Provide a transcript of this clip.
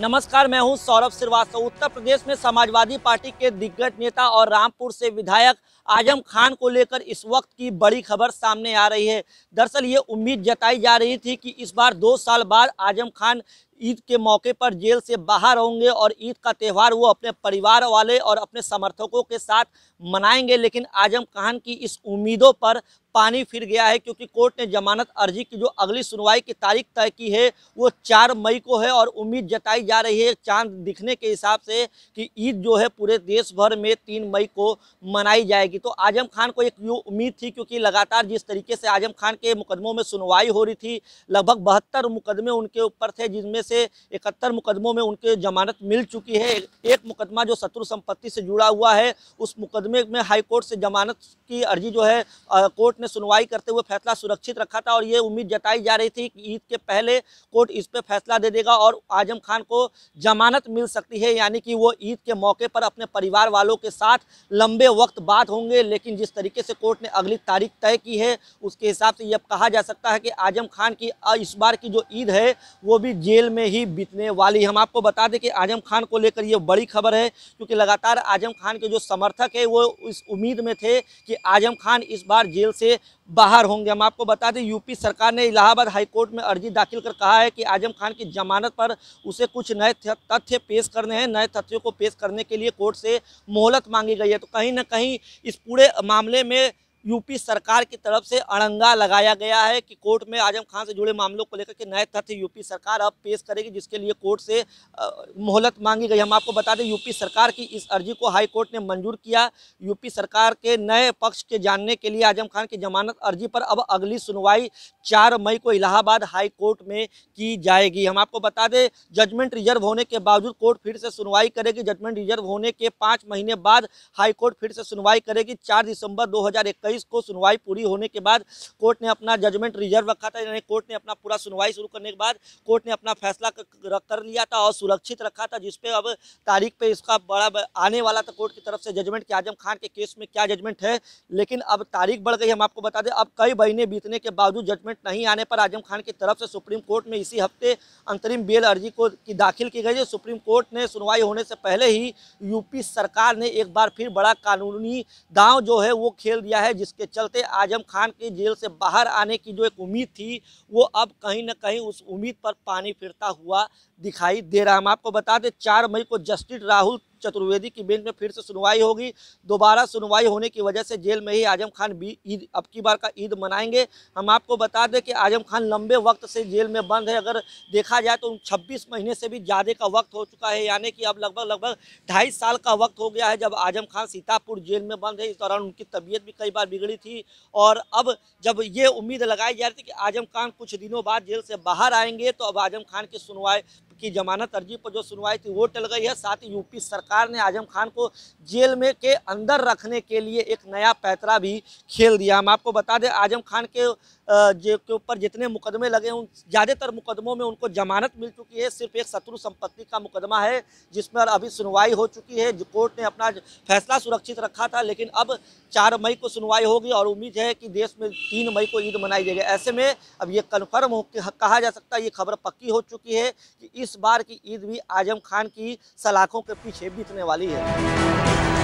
नमस्कार मैं हूं सौरभ श्रीवास्तव उत्तर प्रदेश में समाजवादी पार्टी के दिग्गज नेता और रामपुर से विधायक आजम खान को लेकर इस वक्त की बड़ी खबर सामने आ रही है दरअसल ये उम्मीद जताई जा रही थी कि इस बार दो साल बाद आजम खान ईद के मौके पर जेल से बाहर होंगे और ईद का त्यौहार वो अपने परिवार वाले और अपने समर्थकों के साथ मनाएंगे लेकिन आजम खान की इस उम्मीदों पर पानी फिर गया है क्योंकि कोर्ट ने जमानत अर्जी की जो अगली सुनवाई की तारीख तय की है वो चार मई को है और उम्मीद जताई जा रही है चांद दिखने के हिसाब से कि ईद जो है पूरे देश भर में तीन मई को मनाई जाएगी तो आजम खान को एक यू उम्मीद थी क्योंकि लगातार जिस तरीके से आजम खान के मुकदमों में सुनवाई हो रही थी लगभग बहत्तर मुकदमे उनके ऊपर थे जिनमें से इकहत्तर मुकदमों में उनके जमानत मिल चुकी है एक मुकदमा जो शत्रु संपत्ति से जुड़ा हुआ है उस मुकदमे में हाईकोर्ट से जमानत की अर्जी जो है कोर्ट ने ने सुनवाई करते हुए फैसला सुरक्षित रखा था और ये उम्मीद जताई जा रही थी कि ईद के पहले कोर्ट इस पर फैसला दे देगा और आजम खान को जमानत मिल सकती है यानी कि वो ईद के मौके पर अपने परिवार वालों के साथ लंबे वक्त बात होंगे लेकिन जिस तरीके से कोर्ट ने अगली तारीख तय की है उसके हिसाब से यह कहा जा सकता है कि आजम खान की इस बार की जो ईद है वो भी जेल में ही बीतने वाली हम आपको बता दें कि आजम खान को लेकर यह बड़ी खबर है क्योंकि लगातार आजम खान के जो समर्थक है वो इस उम्मीद में थे कि आजम खान इस बार जेल से बाहर होंगे हम आपको बता दें यूपी सरकार ने इलाहाबाद हाईकोर्ट में अर्जी दाखिल कर कहा है कि आजम खान की जमानत पर उसे कुछ नए तथ्य पेश करने हैं नए तथ्यों को पेश करने के लिए कोर्ट से मोहलत मांगी गई है तो कहीं ना कहीं इस पूरे मामले में यूपी सरकार की तरफ से अड़ंगा लगाया गया है कि कोर्ट में आजम खान से जुड़े मामलों को लेकर के नए तथ्य यूपी सरकार अब पेश करेगी जिसके लिए कोर्ट से मोहलत मांगी गई हम आपको बता दें यूपी सरकार की इस अर्जी को हाई कोर्ट ने मंजूर किया यूपी सरकार के नए पक्ष के जानने के लिए आजम खान की जमानत अर्जी पर अब अगली सुनवाई चार मई को इलाहाबाद हाई कोर्ट में की जाएगी हम आपको बता दें जजमेंट रिजर्व होने के बावजूद कोर्ट फिर से सुनवाई करेगी जजमेंट रिजर्व होने के पाँच महीने बाद हाईकोर्ट फिर से सुनवाई करेगी चार दिसंबर दो बाईस को सुनवाई पूरी होने के बाद कोर्ट ने अपना जजमेंट रिजर्व रखा था यानी कोर्ट ने अपना पूरा सुनवाई शुरू करने के बाद कोर्ट ने अपना फैसला कर लिया था और सुरक्षित रखा था जिसपे अब तारीख पे इसका बड़ा आने वाला था कोर्ट की तरफ से जजमेंट कि आजम खान के केस में क्या जजमेंट है लेकिन अब तारीख बढ़ गई हम आपको बता दें अब कई महीने बीतने के बावजूद जजमेंट नहीं आने पर आजम खान की तरफ से सुप्रीम कोर्ट में इसी हफ्ते अंतरिम बेल अर्जी को की दाखिल की गई है सुप्रीम कोर्ट ने सुनवाई होने से पहले ही यूपी सरकार ने एक बार फिर बड़ा कानूनी दांव जो है वो खेल दिया है जिसके चलते आजम खान की जेल से बाहर आने की जो एक उम्मीद थी वो अब कहीं ना कहीं उस उम्मीद पर पानी फिरता हुआ दिखाई दे रहा हम आपको बता दें चार मई को जस्टिस राहुल चतुर्वेदी की बेंच में फिर से सुनवाई होगी दोबारा सुनवाई होने की वजह से जेल में ही आजम खान भी ईद अब की बार का ईद मनाएंगे हम आपको बता दें कि आजम खान लंबे वक्त से जेल में बंद है अगर देखा जाए तो छब्बीस महीने से भी ज़्यादा का वक्त हो चुका है यानी कि अब लगभग लगभग ढाई साल का वक्त हो गया है जब आजम खान सीतापुर जेल में बंद है इस दौरान उनकी तबीयत भी कई बार बिगड़ी थी और अब जब ये उम्मीद लगाई जा रही थी कि आजम खान कुछ दिनों बाद जेल से बाहर आएंगे तो अब आजम खान की सुनवाई की जमानत अर्जी पर जो सुनवाई थी वो टल गई है साथ ही यूपी सरकार ने आजम खान को जेल में के अंदर रखने के लिए एक नया पैतरा भी खेल दिया हम आपको बता दें आजम खान के जे के ऊपर जितने मुकदमे लगे उन ज़्यादातर मुकदमों में उनको जमानत मिल चुकी है सिर्फ एक शत्रु संपत्ति का मुकदमा है जिसमें अभी सुनवाई हो चुकी है कोर्ट ने अपना फैसला सुरक्षित रखा था लेकिन अब चार मई को सुनवाई होगी और उम्मीद है कि देश में तीन मई को ईद मनाई जाएगी ऐसे में अब ये कन्फर्म हो कहा जा सकता है ये खबर पक्की हो चुकी है कि इस इस बार की ईद भी आजम खान की सलाखों के पीछे बीतने वाली है